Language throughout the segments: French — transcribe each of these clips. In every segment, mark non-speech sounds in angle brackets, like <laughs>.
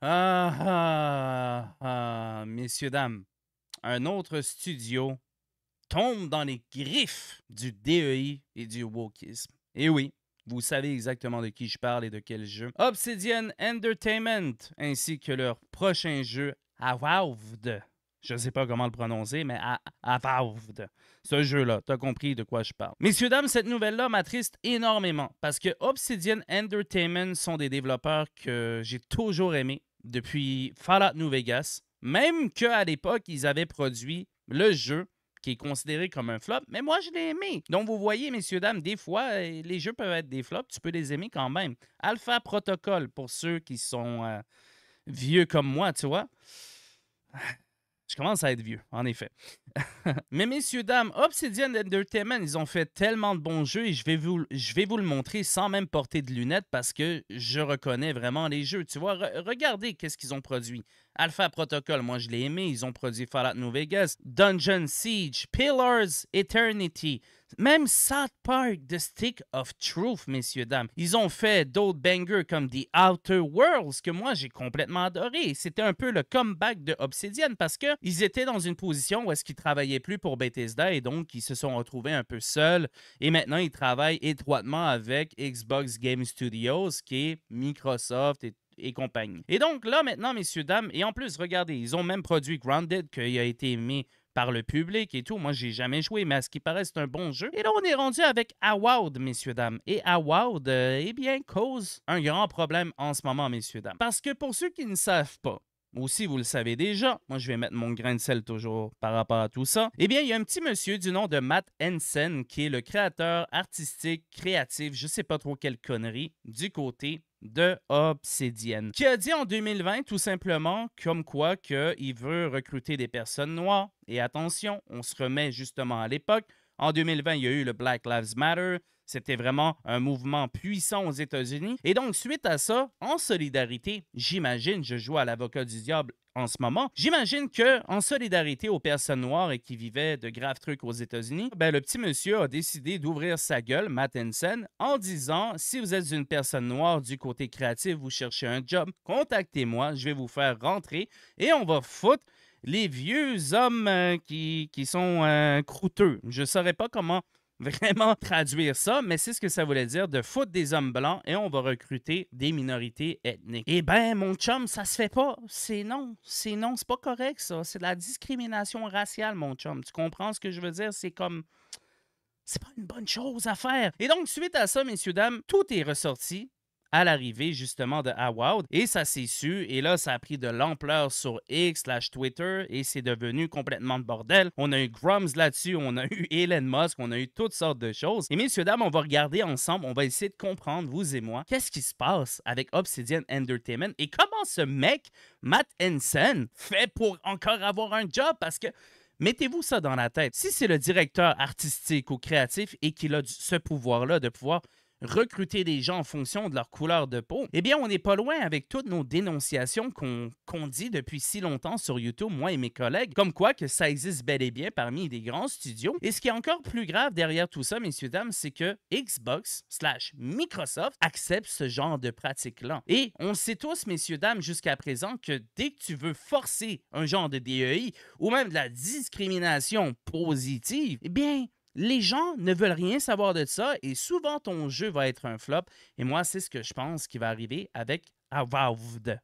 Ah, ah, ah, messieurs, dames, un autre studio tombe dans les griffes du DEI et du wokisme. Et oui, vous savez exactement de qui je parle et de quel jeu. Obsidian Entertainment, ainsi que leur prochain jeu, Avowed. Je ne sais pas comment le prononcer, mais Avowed. Ce jeu-là, tu as compris de quoi je parle. Messieurs, dames, cette nouvelle-là m'attriste énormément parce que Obsidian Entertainment sont des développeurs que j'ai toujours aimés depuis Fallout New Vegas, même qu'à l'époque, ils avaient produit le jeu qui est considéré comme un flop, mais moi, je l'ai aimé. Donc, vous voyez, messieurs, dames, des fois, euh, les jeux peuvent être des flops, tu peux les aimer quand même. Alpha Protocol, pour ceux qui sont euh, vieux comme moi, tu vois. Je commence à être vieux, en effet. <laughs> Mais messieurs, dames, Obsidian Entertainment, ils ont fait tellement de bons jeux et je vais, vous, je vais vous le montrer sans même porter de lunettes parce que je reconnais vraiment les jeux. Tu vois, regardez qu'est-ce qu'ils ont produit. Alpha Protocol, moi je l'ai aimé. Ils ont produit Fallout New Vegas, Dungeon Siege, Pillars, Eternity, même South Park, The Stick of Truth, messieurs, dames. Ils ont fait d'autres bangers comme The Outer Worlds, que moi j'ai complètement adoré. C'était un peu le comeback de Obsidian parce qu'ils étaient dans une position où est-ce qu'ils travaillaient plus pour Bethesda et donc ils se sont retrouvés un peu seuls. Et maintenant, ils travaillent étroitement avec Xbox Game Studios, qui est Microsoft et compagnie. Et donc là maintenant, messieurs, dames, et en plus, regardez, ils ont même produit Grounded qui a été aimé par le public et tout. Moi, j'ai jamais joué, mais à ce qui paraît, c'est un bon jeu. Et là, on est rendu avec Award, messieurs, dames. Et Award, et euh, eh bien, cause un grand problème en ce moment, messieurs, dames. Parce que pour ceux qui ne savent pas, aussi, vous le savez déjà, moi je vais mettre mon grain de sel toujours par rapport à tout ça. Eh bien, il y a un petit monsieur du nom de Matt Hensen qui est le créateur artistique, créatif, je sais pas trop quelle connerie, du côté de Obsidian, qui a dit en 2020 tout simplement comme quoi qu'il veut recruter des personnes noires. Et attention, on se remet justement à l'époque. En 2020, il y a eu le Black Lives Matter, c'était vraiment un mouvement puissant aux États-Unis. Et donc, suite à ça, en solidarité, j'imagine, je joue à l'avocat du diable en ce moment. J'imagine que, en solidarité aux personnes noires et qui vivaient de graves trucs aux États-Unis, ben, le petit monsieur a décidé d'ouvrir sa gueule, Henson, en disant si vous êtes une personne noire du côté créatif, vous cherchez un job, contactez-moi, je vais vous faire rentrer et on va foutre les vieux hommes euh, qui, sont euh, croûteux. Je ne saurais pas comment vraiment traduire ça, mais c'est ce que ça voulait dire de foutre des hommes blancs et on va recruter des minorités ethniques. Eh ben, mon chum, ça se fait pas. C'est non. C'est non. C'est pas correct, ça. C'est de la discrimination raciale, mon chum. Tu comprends ce que je veux dire? C'est comme. C'est pas une bonne chose à faire. Et donc, suite à ça, messieurs, dames, tout est ressorti à l'arrivée justement de Howard et ça s'est su et là ça a pris de l'ampleur sur X slash Twitter et c'est devenu complètement de bordel. On a eu Grums là-dessus, on a <laughs> eu Elon Musk, on a eu toutes sortes de choses. Et messieurs dames, on va regarder ensemble, on va essayer de comprendre vous et moi qu'est-ce qui se passe avec Obsidian Entertainment et comment ce mec Matt Henson fait pour encore avoir un job parce que Mettez-vous ça dans la tête. Si c'est le directeur artistique ou créatif et qu'il a ce pouvoir-là de pouvoir recruter des gens en fonction de leur couleur de peau, eh bien, on n'est pas loin avec toutes nos dénonciations qu'on dit depuis si longtemps sur YouTube, moi et mes collègues, comme quoi que ça existe bel et bien parmi des grands studios. Et ce qui est encore plus grave derrière tout ça, messieurs, dames, c'est que Xbox slash Microsoft accepte ce genre de pratique-là. Et on sait tous, messieurs, dames, jusqu'à présent, que dès que tu veux forcer un genre de DEI ou même de la discrimination positive, eh bien, les gens ne veulent rien savoir de ça et souvent ton jeu va être un flop. Et moi, c'est ce que je pense qui va arriver avec Avowed.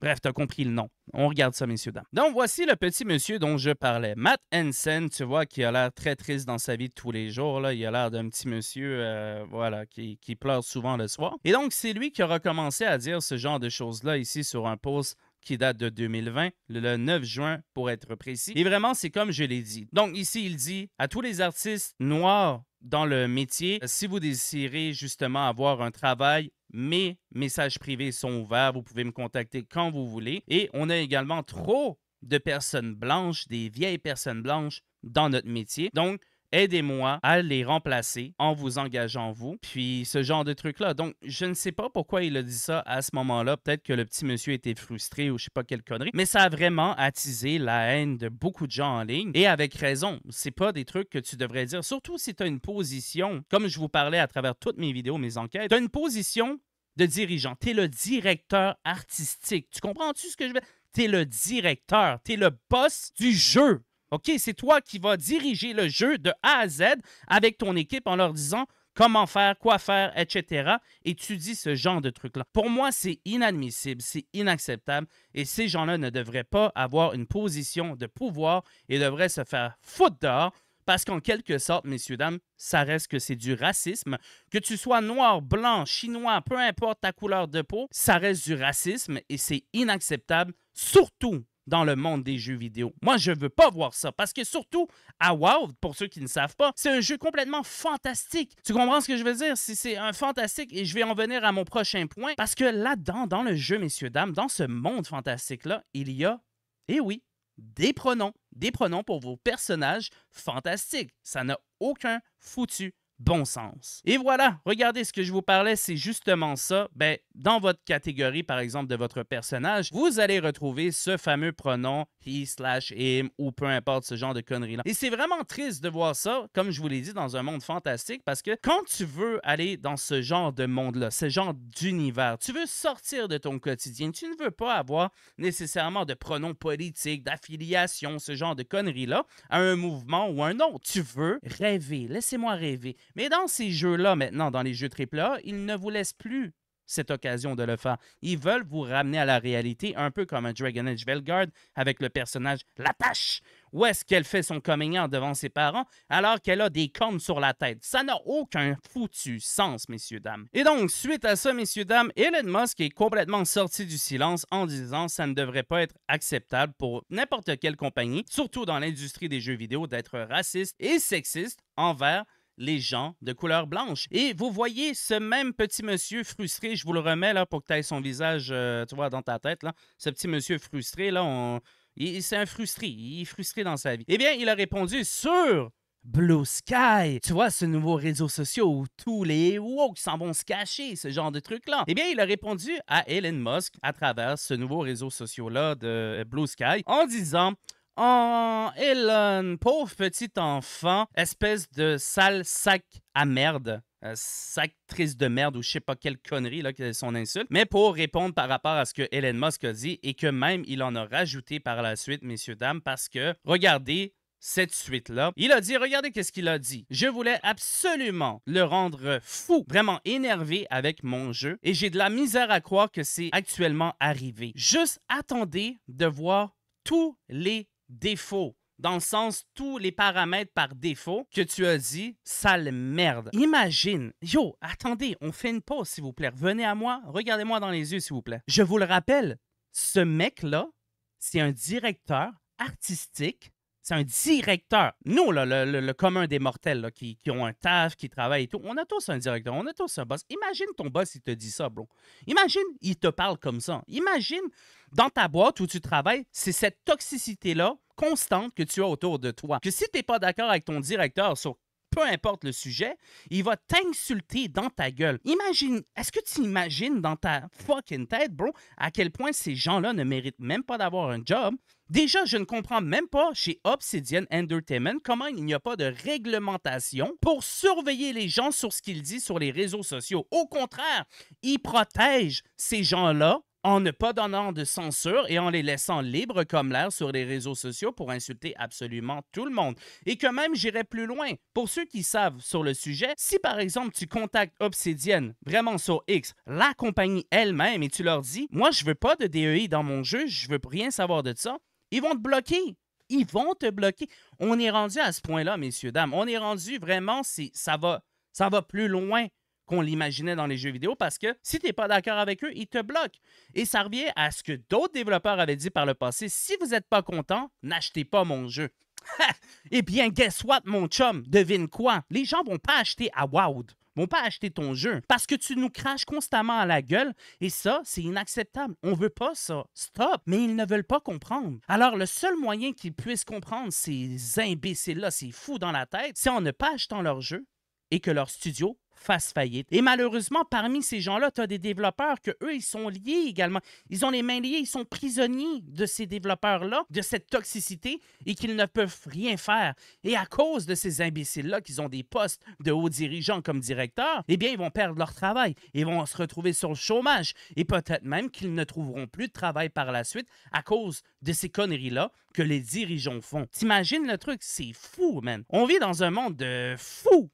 Bref, t'as compris le nom. On regarde ça, messieurs, dames. Donc, voici le petit monsieur dont je parlais. Matt Henson, tu vois, qui a l'air très triste dans sa vie de tous les jours. Là. Il a l'air d'un petit monsieur, euh, voilà, qui, pleure souvent le soir. Et donc, c'est lui qui aura commencé à dire ce genre de choses-là ici sur un post qui date de 2020, le 9 juin pour être précis. Et vraiment, c'est comme je l'ai dit. Donc ici, il dit à tous les artistes noirs dans le métier, euh, si vous désirez justement avoir un travail mes messages privés sont ouverts. Vous pouvez me contacter quand vous voulez. Et on a également trop de personnes blanches, des vieilles personnes blanches dans notre métier. Donc, aidez-moi à les remplacer en vous engageant vous. Puis ce genre de truc-là. Donc, je ne sais pas pourquoi il a dit ça à ce moment-là. Peut-être que le petit monsieur était frustré ou je sais pas quelle connerie. Mais ça a vraiment attisé la haine de beaucoup de gens en ligne. Et avec raison. C'est pas des trucs que tu devrais dire. Surtout si tu as une position, comme je vous parlais à travers toutes mes vidéos, mes enquêtes, tu as une position de dirigeant. Tu es le directeur artistique. Tu comprends-tu ce que je veux? Tu es le directeur. Tu es le boss du jeu. OK, c'est toi qui vas diriger le jeu de A à Z avec ton équipe en leur disant comment faire, quoi faire, etc. Et tu dis ce genre de truc-là. Pour moi, c'est inadmissible, c'est inacceptable et ces gens-là ne devraient pas avoir une position de pouvoir et devraient se faire foutre dehors parce qu'en quelque sorte, messieurs, dames, ça reste que c'est du racisme. Que tu sois noir, blanc, chinois, peu importe ta couleur de peau, ça reste du racisme et c'est inacceptable, surtout dans le monde des jeux vidéo. Moi, je veux pas voir ça parce que surtout à WoW, pour ceux qui ne savent pas, c'est un jeu complètement fantastique. Tu comprends ce que je veux dire Si C'est un fantastique et je vais en venir à mon prochain point parce que là-dedans, dans le jeu, messieurs dames, dans ce monde fantastique là, il y a, eh oui, des pronoms, des pronoms pour vos personnages fantastiques. Ça n'a aucun foutu bon sens. Et voilà, regardez ce que je vous parlais, c'est justement ça. Ben, dans votre catégorie, par exemple, de votre personnage, vous allez retrouver ce fameux pronom he slash him ou peu importe ce genre de conneries-là. Et c'est vraiment triste de voir ça, comme je vous l'ai dit, dans un monde fantastique, parce que quand tu veux aller dans ce genre de monde-là, ce genre d'univers, tu veux sortir de ton quotidien, tu ne veux pas avoir nécessairement de pronoms politiques, d'affiliation, ce genre de conneries-là, à un mouvement ou un nom. Tu veux rêver, laissez-moi rêver. Mais dans ces jeux-là, maintenant, dans les jeux AAA, ils ne vous laissent plus cette occasion de le faire. Ils veulent vous ramener à la réalité, un peu comme un Dragon Age Velgard avec le personnage La Où est-ce qu'elle fait son coming out devant ses parents alors qu'elle a des cornes sur la tête? Ça n'a aucun foutu sens, messieurs, dames. Et donc, suite à ça, messieurs, dames, Elon Musk est complètement sorti du silence en disant ça ne devrait pas être acceptable pour n'importe quelle compagnie, surtout dans l'industrie des jeux vidéo, d'être raciste et sexiste envers les gens de couleur blanche. Et vous voyez ce même petit monsieur frustré, je vous le remets là pour que tu aies son visage, euh, tu vois, dans ta tête, là. Ce petit monsieur frustré, là, on... c'est un frustré, il est frustré dans sa vie. Eh bien, il a répondu sur Blue Sky. Tu vois, ce nouveau réseau social où tous les woke s'en vont se cacher, ce genre de truc-là. Eh bien, il a répondu à Elon Musk à travers ce nouveau réseau social-là de Blue Sky en disant Oh, Elon, pauvre petit enfant, espèce de sale sac à merde. Euh, sac triste de merde ou je sais pas quelle connerie là que son insulte. Mais pour répondre par rapport à ce que Elon Musk a dit et que même il en a rajouté par la suite, messieurs dames, parce que regardez cette suite-là. Il a dit, regardez qu'est-ce qu'il a dit. Je voulais absolument le rendre fou, vraiment énervé avec mon jeu, et j'ai de la misère à croire que c'est actuellement arrivé. Juste attendez de voir tous les défaut. Dans le sens, tous les paramètres par défaut que tu as dit, sale merde. Imagine, yo, attendez, on fait une pause, s'il vous plaît. Venez à moi, regardez-moi dans les yeux, s'il vous plaît. Je vous le rappelle, ce mec-là, c'est un directeur artistique c'est un directeur. Nous, là, le, commun des mortels qui, qui, ont un taf, qui travaillent et tout, on a tous un directeur, on a tous un boss. Imagine ton boss, il te dit ça, bro. Imagine, il te parle comme ça. Imagine, dans ta boîte où tu travailles, c'est cette toxicité-là constante que tu as autour de toi. Que si tu n'es pas d'accord avec ton directeur sur peu importe le sujet, il va t'insulter dans ta gueule. Imagine, est-ce que tu imagines dans ta fucking tête, bro, à quel point ces gens-là ne méritent même pas d'avoir un job, Déjà, je ne comprends même pas chez Obsidian Entertainment comment il n'y a pas de réglementation pour surveiller les gens sur ce qu'ils disent sur les réseaux sociaux. Au contraire, ils protègent ces gens-là en ne pas donnant de censure et en les laissant libres comme l'air sur les réseaux sociaux pour insulter absolument tout le monde. Et que même j'irai plus loin. Pour ceux qui savent sur le sujet, si par exemple tu contactes Obsidian vraiment sur X, la compagnie elle-même, et tu leur dis, moi je veux pas de DEI dans mon jeu, je veux rien savoir de ça, ils vont te bloquer. Ils vont te bloquer. On est rendu à ce point-là, messieurs, dames. On est rendu vraiment, ça va, ça va plus loin qu'on l'imaginait dans les jeux vidéo parce que si tu n'es pas d'accord avec eux, ils te bloquent. Et ça revient à ce que d'autres développeurs avaient dit par le passé. Si vous n'êtes pas content, n'achetez pas mon jeu. <laughs> eh bien, guess what, mon chum? Devine quoi? Les gens vont pas acheter à WoWd vont pas acheter ton jeu parce que tu nous craches constamment à la gueule et ça, c'est inacceptable. On veut pas ça. Stop. Mais ils ne veulent pas comprendre. Alors, le seul moyen qu'ils puissent comprendre ces imbéciles-là, ces fous dans la tête, c'est en ne pas achetant leur jeu et que leur studio fasse faillite. Et malheureusement, parmi ces gens-là, tu as des développeurs que eux, ils sont liés également. Ils ont les mains liées, ils sont prisonniers de ces développeurs-là, de cette toxicité, et qu'ils ne peuvent rien faire. Et à cause de ces imbéciles-là, qu'ils ont des postes de hauts dirigeants comme directeurs, eh bien, ils vont perdre leur travail. Ils vont se retrouver sur le chômage. Et peut-être même qu'ils ne trouveront plus de travail par la suite à cause de ces conneries-là que les dirigeants font. T'imagines le truc? C'est fou, man. On vit dans un monde de fous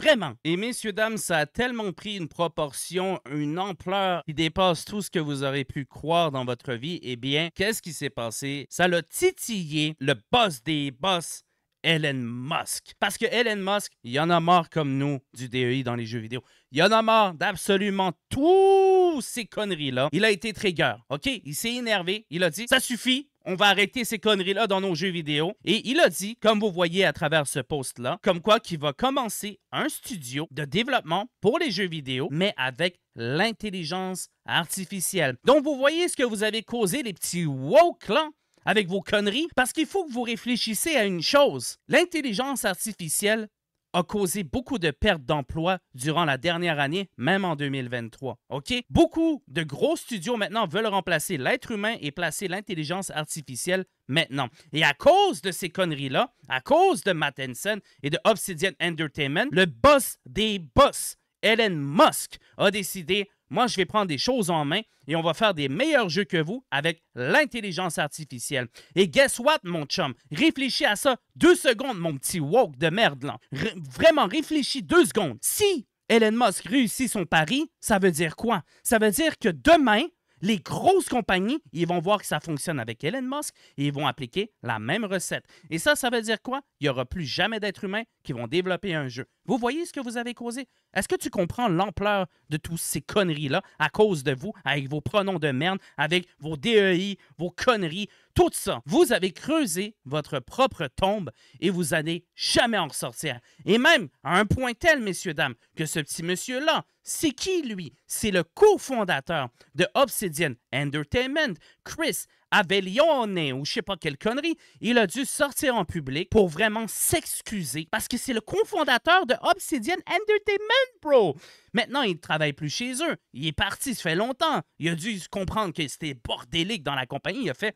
Vraiment. Et messieurs, dames, ça a tellement pris une proportion, une ampleur qui dépasse tout ce que vous aurez pu croire dans votre vie. Eh bien, qu'est-ce qui s'est passé? Ça l'a titillé, le boss des boss. Elon Musk. Parce que Elon Musk, il y en a marre comme nous du DEI dans les jeux vidéo. Il y en a marre d'absolument tous ces conneries-là. Il a été trigger, OK? Il s'est énervé. Il a dit Ça suffit, on va arrêter ces conneries-là dans nos jeux vidéo. Et il a dit, comme vous voyez à travers ce post-là, comme quoi qu'il va commencer un studio de développement pour les jeux vidéo, mais avec l'intelligence artificielle. Donc vous voyez ce que vous avez causé, les petits wow clans avec vos conneries, parce qu'il faut que vous réfléchissez à une chose. L'intelligence artificielle a causé beaucoup de pertes d'emplois durant la dernière année, même en 2023. OK? Beaucoup de gros studios maintenant veulent remplacer l'être humain et placer l'intelligence artificielle maintenant. Et à cause de ces conneries-là, à cause de Matt Henson et de Obsidian Entertainment, le boss des boss, Elon Musk, a décidé moi, je vais prendre des choses en main et on va faire des meilleurs jeux que vous avec l'intelligence artificielle. Et guess what, mon chum? Réfléchis à ça deux secondes, mon petit woke de merde, là. vraiment, réfléchis deux secondes. Si Elon Musk réussit son pari, ça veut dire quoi? Ça veut dire que demain, les grosses compagnies, ils vont voir que ça fonctionne avec Elon Musk et ils vont appliquer la même recette. Et ça, ça veut dire quoi? Il n'y aura plus jamais d'êtres humains qui vont développer un jeu. Vous voyez ce que vous avez causé? Est-ce que tu comprends l'ampleur de toutes ces conneries-là à cause de vous, avec vos pronoms de merde, avec vos DEI, vos conneries, tout ça, vous avez creusé votre propre tombe et vous n'allez jamais en ressortir. Et même à un point tel, messieurs, dames, que ce petit monsieur-là, c'est qui lui? C'est le cofondateur de Obsidian Entertainment, Chris Avellone ou je sais pas quelle connerie. Il a dû sortir en public pour vraiment s'excuser parce que c'est le cofondateur de Obsidian Entertainment, bro. Maintenant, il ne travaille plus chez eux. Il est parti, ça fait longtemps. Il a dû comprendre que c'était bordélique dans la compagnie. Il a fait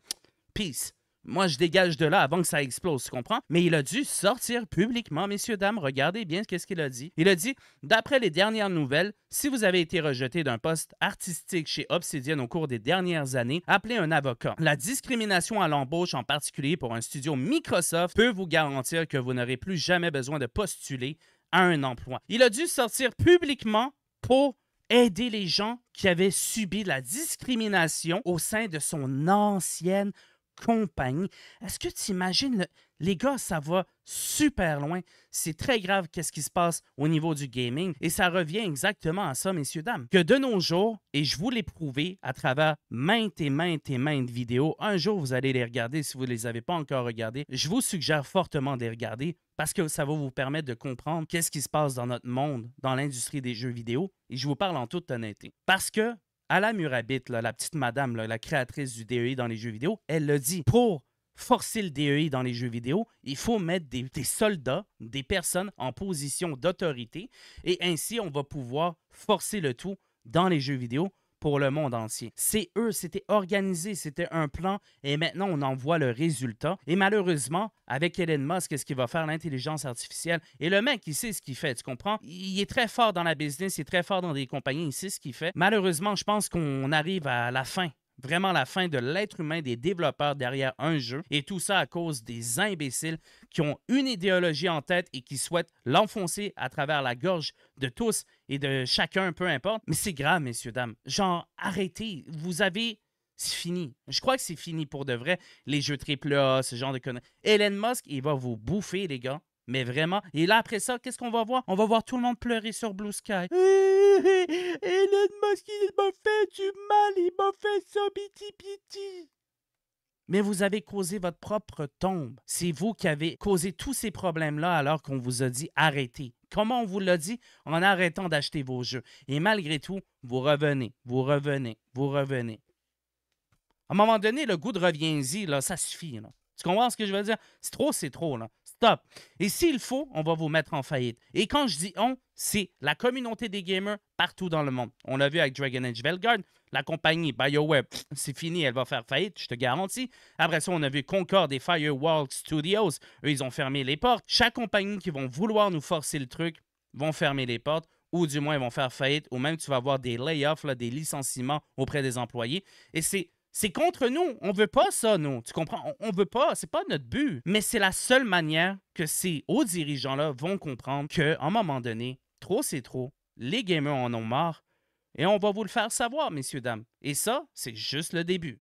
Peace. Moi, je dégage de là avant que ça explose, tu comprends? Mais il a dû sortir publiquement, messieurs, dames, regardez bien ce qu'il a dit. Il a dit, d'après les dernières nouvelles, si vous avez été rejeté d'un poste artistique chez Obsidian au cours des dernières années, appelez un avocat. La discrimination à l'embauche, en particulier pour un studio Microsoft, peut vous garantir que vous n'aurez plus jamais besoin de postuler à un emploi. Il a dû sortir publiquement pour aider les gens qui avaient subi la discrimination au sein de son ancienne compagnie. Est-ce que tu imagines, les gars, ça va super loin. C'est très grave qu'est-ce qui se passe au niveau du gaming. Et ça revient exactement à ça, messieurs, dames. Que de nos jours, et je vous l'ai prouvé à travers maintes et maintes et maintes vidéos, un jour, vous allez les regarder si vous ne les avez pas encore regardées. Je vous suggère fortement de les regarder parce que ça va vous permettre de comprendre qu'est-ce qui se passe dans notre monde, dans l'industrie des jeux vidéo. Et je vous parle en toute honnêteté. Parce que Ala Murabit, la petite madame, la créatrice du DEI dans les jeux vidéo, elle le dit. Pour forcer le DEI dans les jeux vidéo, il faut mettre des soldats, des personnes en position d'autorité, et ainsi on va pouvoir forcer le tout dans les jeux vidéo pour le monde entier. C'est eux, c'était organisé, c'était un plan, et maintenant on en voit le résultat. Et malheureusement, avec Elon Musk, qu'est-ce qu'il va faire l'intelligence artificielle? Et le mec, il sait ce qu'il fait, tu comprends? Il est très fort dans la business, il est très fort dans des compagnies, il sait ce qu'il fait. Malheureusement, je pense qu'on arrive à la fin Vraiment la fin de l'être humain des développeurs derrière un jeu, et tout ça à cause des imbéciles qui ont une idéologie en tête et qui souhaitent l'enfoncer à travers la gorge de tous et de chacun, peu importe. Mais c'est grave, messieurs, dames. Genre, arrêtez. Vous avez c'est fini. Je crois que c'est fini pour de vrai, les jeux triple A ce genre de conneries. Elon Musk, il va vous bouffer, les gars. Mais vraiment. Et là, après ça, qu'est-ce qu'on va voir? On va voir tout le monde pleurer sur Blue Sky. <laughs> Elon Musk, il m'a fait du mal, il m'a fait ça, piti piti. Mais vous avez causé votre propre tombe. C'est vous qui avez causé tous ces problèmes-là alors qu'on vous a dit arrêtez. Comment on vous l'a dit? En arrêtant d'acheter vos jeux. Et malgré tout, vous revenez, vous revenez, vous revenez. À un moment donné, le goût de reviens-y, là, ça suffit. Là. Tu comprends ce que je veux dire? C'est trop, c'est trop. Là stop. Et s'il faut, on va vous mettre en faillite. Et quand je dis on, c'est la communauté des gamers partout dans le monde. On l'a vu avec Dragon Age Velguard, la compagnie BioWare, c'est fini, elle va faire faillite, je te garantis. Après ça, on a vu Concord et Firewall Studios, eux, ils ont fermé les portes. Chaque compagnie qui vont vouloir nous forcer le truc vont fermer les portes ou du moins ils vont faire faillite, ou même tu vas avoir des layoffs, des licenciements auprès des employés. Et c'est c'est contre nous. On veut pas ça, nous. Tu comprends? On, veut pas. C'est pas notre but. Mais c'est la seule manière que ces hauts dirigeants-là vont comprendre qu'à un moment donné, trop c'est trop. Les gamers en ont marre. Et on va vous le faire savoir, messieurs, dames. Et ça, c'est juste le début.